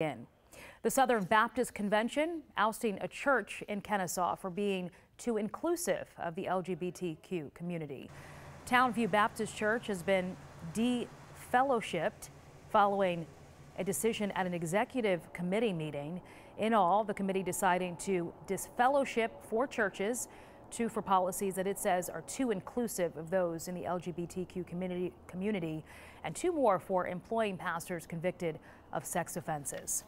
In. The Southern Baptist Convention ousting a church in Kennesaw for being too inclusive of the LGBTQ community. Townview Baptist Church has been defellowshipped following a decision at an executive committee meeting. In all, the committee deciding to disfellowship four churches two for policies that it says are too inclusive of those in the LGBTQ community, community and two more for employing pastors convicted of sex offenses.